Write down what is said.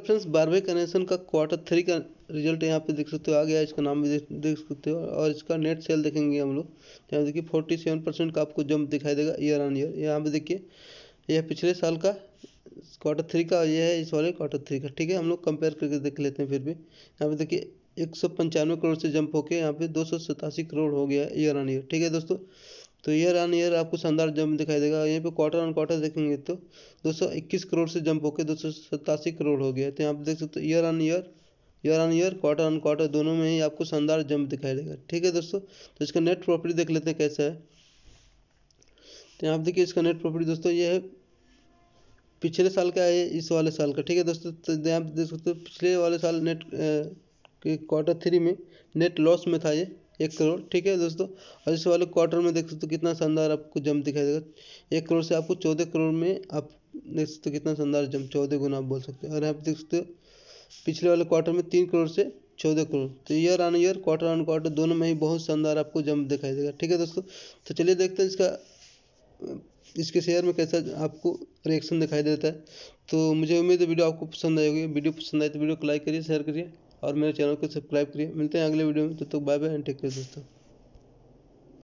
तो फ्रेंड्स बारहवें कनेक्शन का क्वार्टर थ्री का रिजल्ट यहाँ पे देख सकते हो आ गया इसका नाम भी देख सकते हो और इसका नेट सेल देखेंगे हम लोग यहाँ देखिए फोर्टी सेवन परसेंट का आपको जंप दिखाई देगा ईयर ऑन ईयर यहाँ पे देखिए यह पिछले साल का क्वार्टर थ्री का यह है इस वाले क्वार्टर थ्री का ठीक है हम लोग कंपेयर करके देख लेते हैं फिर भी यहाँ पे देखिए एक सौ पंचानवे करोड़ से जंप होके यहाँ पे दो सौ सतासी करोड़ हो गया ईयर ऑन ईयर ठीक है दोस्तों तो ईयर ऑन ईयर आपको शानदार जंप दिखाई देगा यहीं पे क्वार्टर ऑन क्वार्टर देखेंगे तो 221 करोड़ से जंप होकर दो करोड़ हो गया तो यहाँ पे देख सकते हो year on year year on year quarter on quarter दोनों में ही आपको शानदार जंप दिखाई देगा ठीक है दोस्तों तो इसका नेट प्रॉफिट देख लेते हैं कैसा है तो यहाँ पर देखिए इसका नेट प्रॉफिट दोस्तों ये है पिछले साल का है इस वाले साल का ठीक है दोस्तों तो यहाँ देख सकते हो पिछले वाले साल नेट क्वार्टर थ्री में नेट लॉस में था ये एक करोड़ ठीक है दोस्तों और इस वाले क्वार्टर में देख सकते हो कितना शानदार आपको जंप दिखाई देगा एक करोड़ से आपको चौदह करोड़ में आप देख सकते हो कितना शानदार जंप चौदह गुना आप बोल सकते हो और आप देख सकते हो पिछले वाले क्वार्टर में तीन करोड़ से चौदह करोड़ तो year on year quarter on quarter दोनों में ही बहुत शानदार आपको जंप दिखाई देगा ठीक है दोस्तों तो चलिए देखते हैं इसका इसके शेयर में कैसा आपको रिएक्शन दिखाई देता है तो मुझे उम्मीद है वीडियो आपको पसंद आएगी वीडियो पसंद आए तो वीडियो को लाइक करिए शेयर करिए और मेरे चैनल को सब्सक्राइब करिए मिलते हैं अगले वीडियो में तब तो तक bye bye and take care दोस्तों